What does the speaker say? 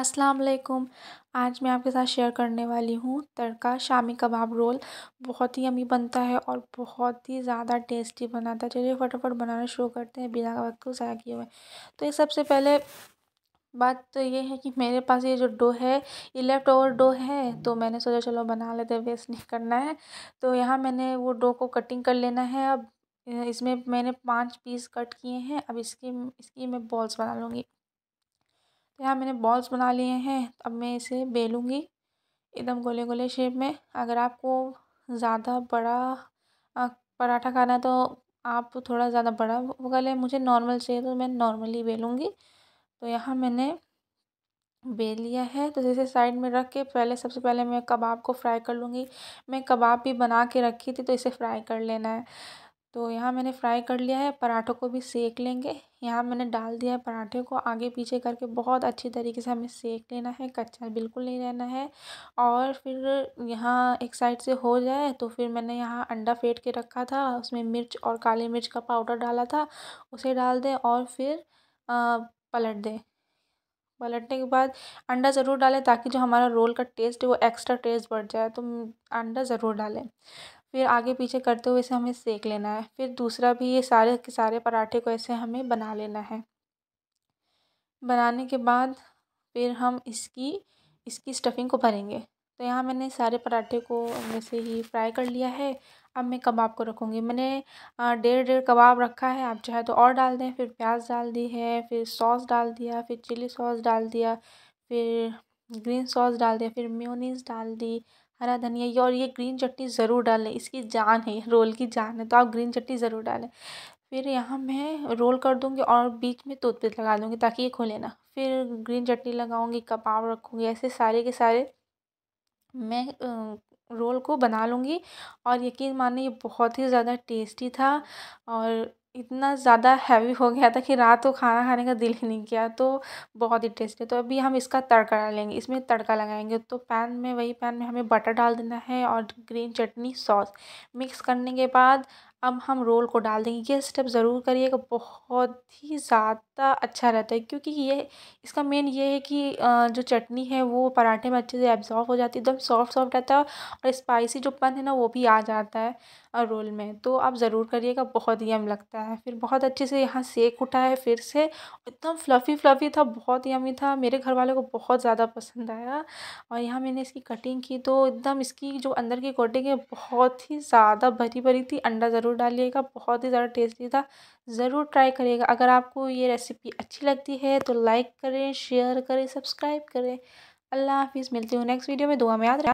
अस्सलाम वालेकुम आज मैं आपके साथ शेयर करने वाली हूँ तड़का शामी कबाब रोल बहुत ही यमी बनता है और बहुत ही ज़्यादा टेस्टी बनाता है चलिए फटाफट बनाना शुरू करते हैं बिना वक्त को ज़्यादा किए हुए तो ये सबसे पहले बात तो ये है कि मेरे पास ये जो डो है ये लेफ़्ट ओवर डो है तो मैंने सोचा चलो बना लेते वेस्ट नहीं करना है तो यहाँ मैंने वो डो को कटिंग कर लेना है अब इसमें मैंने पाँच पीस कट किए हैं अब इसकी इसकी मैं बॉल्स बना लूँगी यहाँ मैंने बॉल्स बना लिए हैं अब मैं इसे बेलूँगी एकदम गोले गोले शेप में अगर आपको ज़्यादा बड़ा पराठा खाना है तो आप थोड़ा ज़्यादा बड़ा वो कर लें मुझे नॉर्मल चाहिए तो मैं नॉर्मली बेलूँगी तो यहाँ मैंने बेल लिया है तो जैसे साइड में रख के पहले सबसे पहले मैं कबाब को फ्राई कर लूँगी मैं कबाब भी बना के रखी थी तो इसे फ्राई कर लेना है तो यहाँ मैंने फ्राई कर लिया है पराठों को भी सेक लेंगे यहाँ मैंने डाल दिया है पराठे को आगे पीछे करके बहुत अच्छी तरीके से हमें सेक लेना है कच्चा बिल्कुल नहीं रहना है और फिर यहाँ एक साइड से हो जाए तो फिर मैंने यहाँ अंडा फेंट के रखा था उसमें मिर्च और काली मिर्च का पाउडर डाला था उसे डाल दें और फिर आ, पलट दें पलटने के बाद अंडा ज़रूर डालें ताकि जो हमारा रोल का टेस्ट है वो एक्स्ट्रा टेस्ट बढ़ जाए तो अंडा ज़रूर डालें फिर आगे पीछे करते हुए इसे हमें सेक लेना है फिर दूसरा भी ये सारे के सारे पराठे को ऐसे हमें बना लेना है बनाने के बाद फिर हम इसकी इसकी स्टफिंग को भरेंगे तो यहाँ मैंने सारे पराठे को वैसे ही फ्राई कर लिया है अब मैं कबाब को रखूँगी मैंने डेढ़ डेढ़ कबाब रखा है आप चाहे तो और डाल दें फिर प्याज डाल दी है फिर सॉस डाल दिया फिर चिली सॉस डाल दिया फिर ग्रीन सॉस डाल दिया फिर म्योनीस डाल दी हरा धनिया ये और ये ग्रीन चटनी ज़रूर डालें इसकी जान है रोल की जान है तो आप ग्रीन चटनी ज़रूर डालें फिर यहाँ मैं रोल कर दूँगी और बीच में तोते लगा दूँगी ताकि ये खोले ना फिर ग्रीन चटनी लगाऊँगी कबाब रखूँगी ऐसे सारे के सारे मैं रोल को बना लूँगी और यकीन माने ये बहुत ही ज़्यादा टेस्टी था और इतना ज़्यादा हैवी हो गया था कि रात को खाना खाने का दिल ही नहीं किया तो बहुत ही टेस्टी तो अभी हम इसका तड़का डालेंगे इसमें तड़का लगाएंगे तो पैन में वही पैन में हमें बटर डाल देना है और ग्रीन चटनी सॉस मिक्स करने के बाद अब हम रोल को डाल देंगे ये स्टेप ज़रूर करिएगा बहुत ही ज़्यादा अच्छा रहता है क्योंकि ये इसका मेन ये है कि जो चटनी है वो पराठे में अच्छे से एब्जॉर्व हो जाती है एकदम सॉफ्ट सॉफ्ट रहता है और स्पाइसी जो पन है ना वो भी आ जाता है रोल में तो आप ज़रूर करिएगा बहुत ही यम लगता है फिर बहुत अच्छे से यहाँ सेक उठा है फिर से एकदम फ्लफ़ी फ्लफ़ी था बहुत ही था मेरे घर वालों को बहुत ज़्यादा पसंद आया और यहाँ मैंने इसकी कटिंग की तो एकदम इसकी जो अंदर की कोटिंग है बहुत ही ज़्यादा भरी भरी थी अंडा ज़रूर ज़रूर डालिएगा बहुत ही ज़्यादा टेस्टी था ज़रूर ट्राई करिएगा अगर आपको ये रेसिपी अच्छी लगती है तो लाइक करें शेयर करें सब्सक्राइब करें अल्लाह हाफिज़ मिलती हूँ नेक्स्ट वीडियो में दुआ में याद रहा